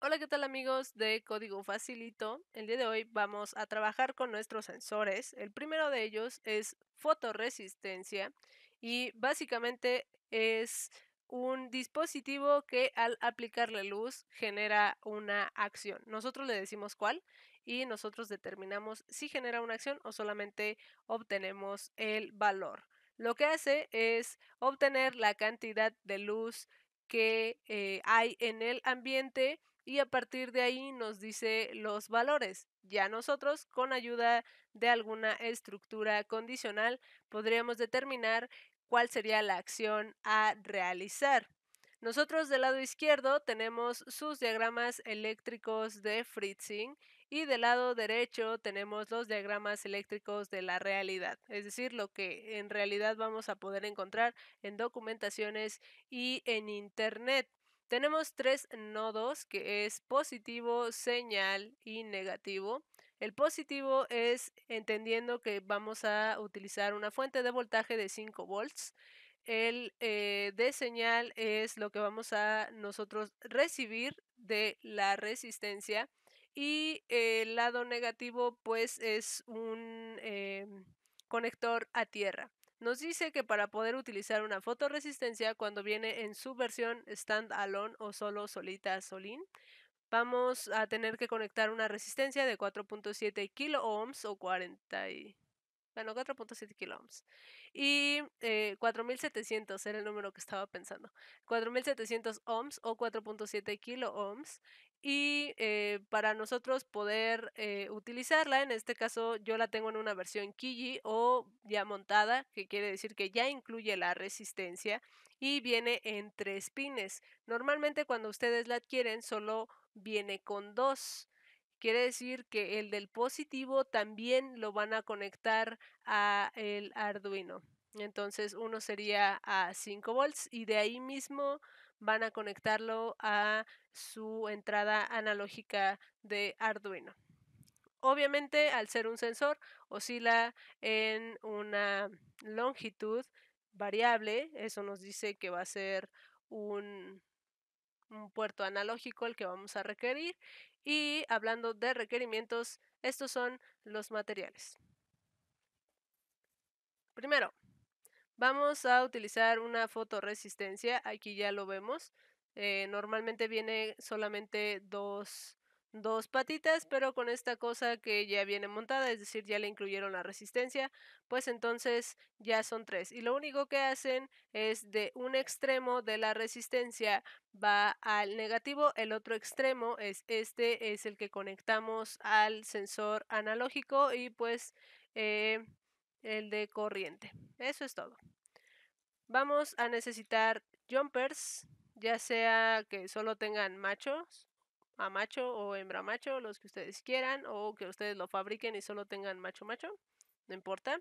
Hola, ¿qué tal amigos de Código Facilito? El día de hoy vamos a trabajar con nuestros sensores. El primero de ellos es fotoresistencia y básicamente es un dispositivo que al aplicarle luz genera una acción. Nosotros le decimos cuál y nosotros determinamos si genera una acción o solamente obtenemos el valor. Lo que hace es obtener la cantidad de luz que eh, hay en el ambiente y a partir de ahí nos dice los valores. Ya nosotros, con ayuda de alguna estructura condicional, podríamos determinar cuál sería la acción a realizar. Nosotros del lado izquierdo tenemos sus diagramas eléctricos de Fritzing y del lado derecho tenemos los diagramas eléctricos de la realidad, es decir, lo que en realidad vamos a poder encontrar en documentaciones y en Internet. Tenemos tres nodos que es positivo, señal y negativo. El positivo es entendiendo que vamos a utilizar una fuente de voltaje de 5 volts. El eh, de señal es lo que vamos a nosotros recibir de la resistencia. Y el lado negativo pues es un em, conector a tierra. Nos dice que para poder utilizar una fotoresistencia cuando viene en su versión stand-alone o solo solita solín, vamos a tener que conectar una resistencia de 4.7 kilo ohms o 40 Bueno, 4.7 kilo ohms. Y 4700 eh, era el número que estaba pensando. 4700 ohms o 4.7 kilo ohms y eh, para nosotros poder eh, utilizarla, en este caso yo la tengo en una versión Kiji o ya montada, que quiere decir que ya incluye la resistencia y viene en tres pines. Normalmente cuando ustedes la adquieren solo viene con dos. Quiere decir que el del positivo también lo van a conectar a el Arduino. Entonces uno sería a 5 volts y de ahí mismo van a conectarlo a su entrada analógica de Arduino. Obviamente, al ser un sensor, oscila en una longitud variable. Eso nos dice que va a ser un, puerto analógico el que vamos a requerir. Y hablando de requerimientos, estos son los materiales. Primero, Vamos a utilizar una fotoresistencia, aquí ya lo vemos. Eh, normalmente viene solamente dos, patitas, pero con esta cosa que ya viene montada, es decir, ya le incluyeron la resistencia, pues entonces ya son tres. Y lo único que hacen es de un extremo de la resistencia va al negativo, el otro extremo es este, es el que conectamos al sensor analógico y pues... Eh, el de corriente. Eso es todo. Vamos a necesitar jumpers, ya sea que solo tengan machos, a macho o hembra macho, los que ustedes quieran, o que ustedes lo fabriquen y solo tengan macho macho, no importa.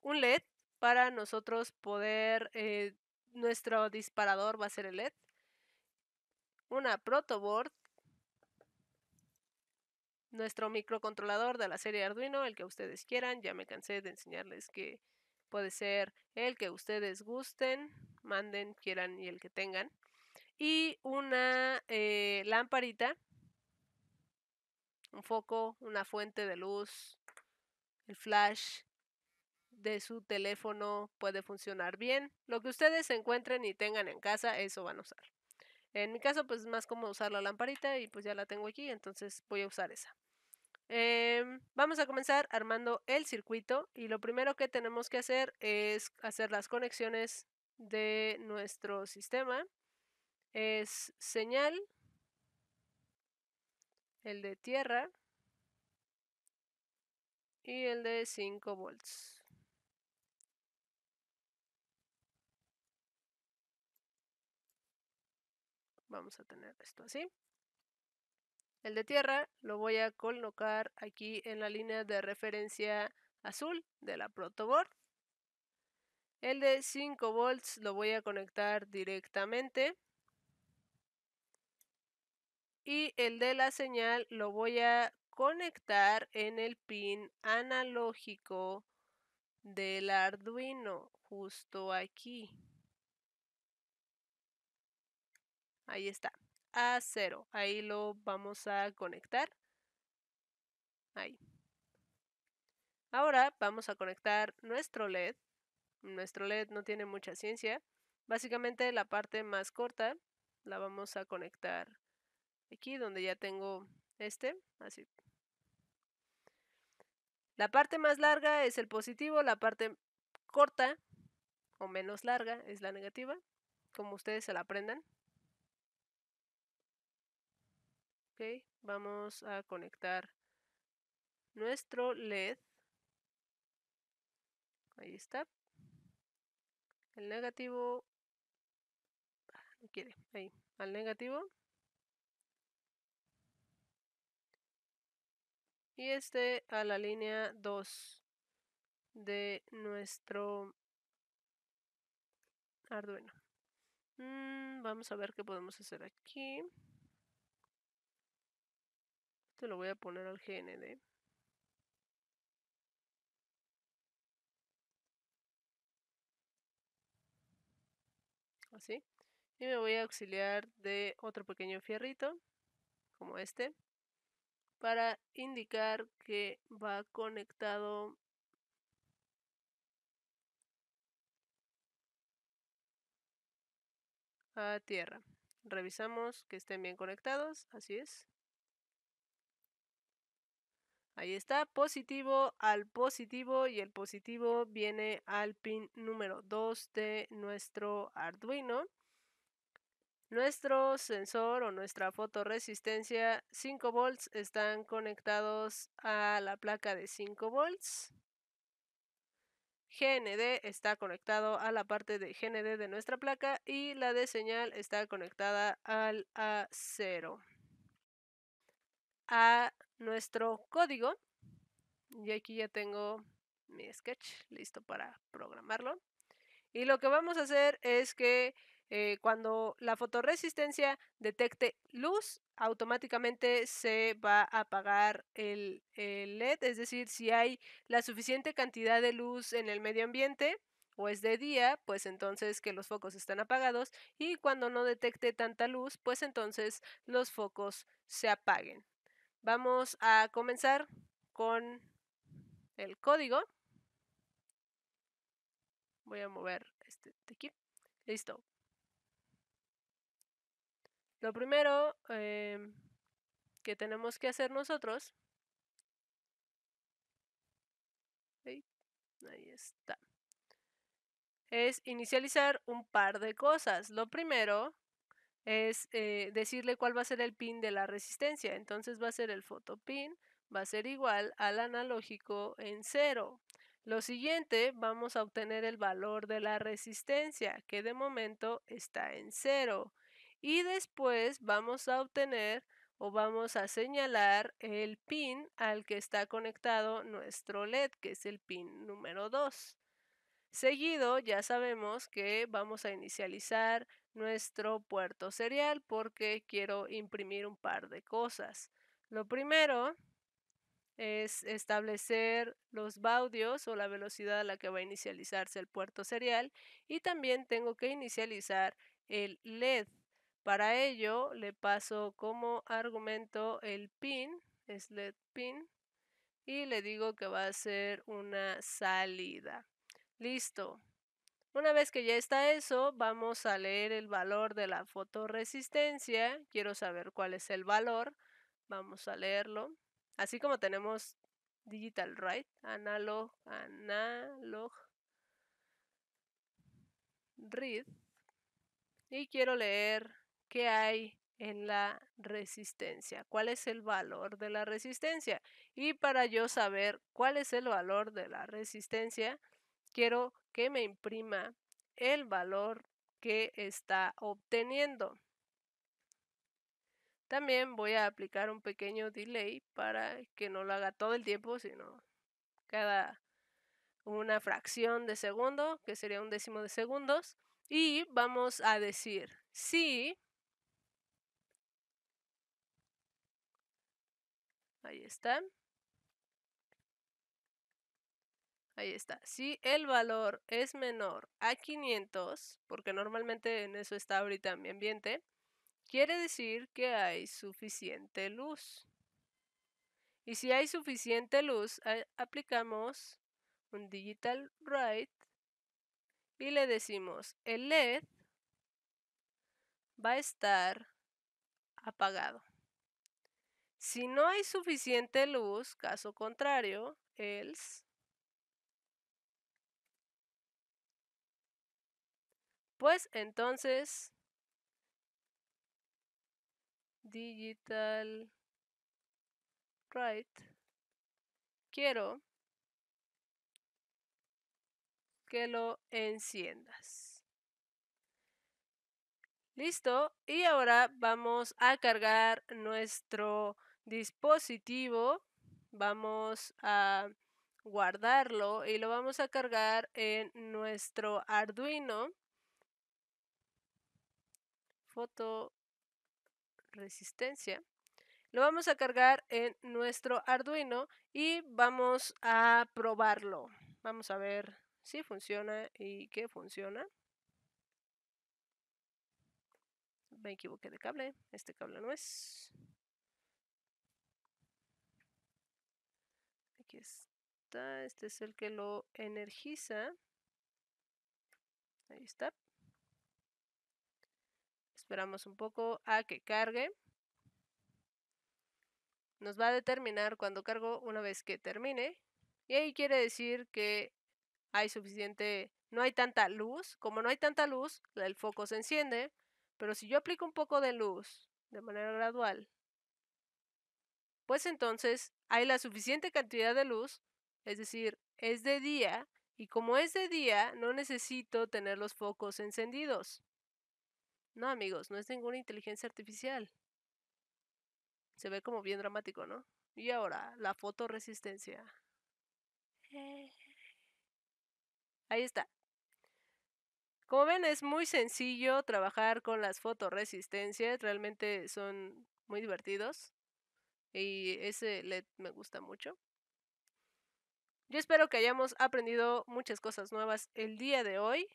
Un LED para nosotros poder, eh, nuestro disparador va a ser el LED. Una protoboard nuestro microcontrolador de la serie Arduino, el que ustedes quieran. Ya me cansé de enseñarles que puede ser el que ustedes gusten, manden, quieran y el que tengan. Y una eh, lamparita, un foco, una fuente de luz, el flash de su teléfono puede funcionar bien. Lo que ustedes encuentren y tengan en casa, eso van a usar. En mi caso, pues es más como usar la lamparita y pues ya la tengo aquí, entonces voy a usar esa. Em, vamos a comenzar armando el circuito y lo primero que tenemos que hacer es hacer las conexiones de nuestro sistema. Es señal, el de tierra y el de 5 volts. vamos a tener esto así. El de tierra lo voy a colocar aquí en la línea de referencia azul de la protoboard. El de 5 volts lo voy a conectar directamente. Y el de la señal lo voy a conectar en el pin analógico del Arduino, justo aquí. Ahí está. A0. Ahí lo vamos a conectar. Ahí. Ahora vamos a conectar nuestro LED. Nuestro LED no tiene mucha ciencia. Básicamente la parte más corta la vamos a conectar aquí donde ya tengo este. Así. La parte más larga es el positivo, la parte corta o menos larga es la negativa, como ustedes se la aprendan. ok vamos a conectar nuestro led ahí está el negativo ah, no quiere ahí al negativo y este a la línea 2 de nuestro Arduino. Mm, vamos a ver qué podemos hacer aquí lo voy a poner al GND. Así. Y me voy a auxiliar de otro pequeño fierrito, como este, para indicar que va conectado a tierra. Revisamos que estén bien conectados, así es. Ahí está, positivo al positivo y el positivo viene al pin número 2 de nuestro Arduino. Nuestro sensor o nuestra fotoresistencia 5 volts están conectados a la placa de 5 volts. GND está conectado a la parte de GND de nuestra placa y la de señal está conectada al A0. A nuestro código. Y aquí ya tengo mi sketch listo para programarlo. Y lo que vamos a hacer es que eh, cuando la fotorresistencia detecte luz, automáticamente se va a apagar el, LED, es decir, si hay la suficiente cantidad de luz en el medio ambiente o es de día, pues entonces que los focos están apagados y cuando no detecte tanta luz, pues entonces los focos se apaguen. Vamos a comenzar con el código. Voy a mover este de aquí. Listo. Lo primero em, que tenemos que hacer nosotros. ahí está. Es inicializar un par de cosas. Lo primero es eh, decirle cuál va a ser el pin de la resistencia. Entonces va a ser el fotopin, va a ser igual al analógico en cero Lo siguiente, vamos a obtener el valor de la resistencia, que de momento está en cero Y después vamos a obtener o vamos a señalar el pin al que está conectado nuestro LED, que es el pin número 2. Seguido, ya sabemos que vamos a inicializar nuestro puerto serial porque quiero imprimir un par de cosas. Lo primero es establecer los baudios o la velocidad a la que va a inicializarse el puerto serial y también tengo que inicializar el LED. Para ello le paso como argumento el pin, es LED pin, y le digo que va a ser una salida. Listo, una vez que ya está eso, vamos a leer el valor de la fotoresistencia. Quiero saber cuál es el valor. Vamos a leerlo. Así como tenemos digital write, analog, analog, read. Y quiero leer qué hay en la resistencia, cuál es el valor de la resistencia. Y para yo saber cuál es el valor de la resistencia, quiero que me imprima el valor que está obteniendo. También voy a aplicar un pequeño delay para que no lo haga todo el tiempo, sino cada una fracción de segundo, que sería un décimo de segundos. Y vamos a decir si... Ahí está. Ahí está. Si el valor es menor a 500, porque normalmente en eso está ahorita mi ambiente, quiere decir que hay suficiente luz. Y si hay suficiente luz, aplicamos un digital write y le decimos el LED va a estar apagado. Si no hay suficiente luz, caso contrario, else Pues entonces, digital write. quiero que lo enciendas. Listo, y ahora vamos a cargar nuestro dispositivo. Vamos a guardarlo y lo vamos a cargar en nuestro Arduino resistencia Lo vamos a cargar en nuestro Arduino y vamos a probarlo. Vamos a ver si funciona y qué funciona. Me equivoqué de cable. Este cable no es. Aquí está. Este es el que lo energiza. Ahí está. Esperamos un poco a que cargue. Nos va a determinar cuando cargo una vez que termine. Y ahí quiere decir que hay suficiente, no hay tanta luz. Como no hay tanta luz, el foco se enciende. Pero si yo aplico un poco de luz de manera gradual, pues entonces hay la suficiente cantidad de luz, es decir, es de día, y como es de día, no necesito tener los focos encendidos. No, amigos, no es ninguna inteligencia artificial. Se ve como bien dramático, ¿no? Y ahora, la fotoresistencia. Eh. Ahí está. Como ven, es muy sencillo trabajar con las fotoresistencias. Realmente son muy divertidos. Y ese LED me gusta mucho. Yo espero que hayamos aprendido muchas cosas nuevas el día de hoy.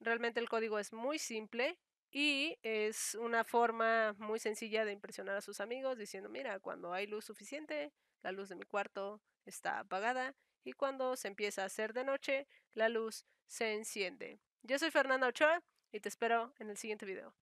Realmente el código es muy simple y es una forma muy sencilla de impresionar a sus amigos diciendo, mira, cuando hay luz suficiente, la luz de mi cuarto está apagada y cuando se empieza a hacer de noche, la luz se enciende. Yo soy Fernanda Ochoa y te espero en el siguiente video.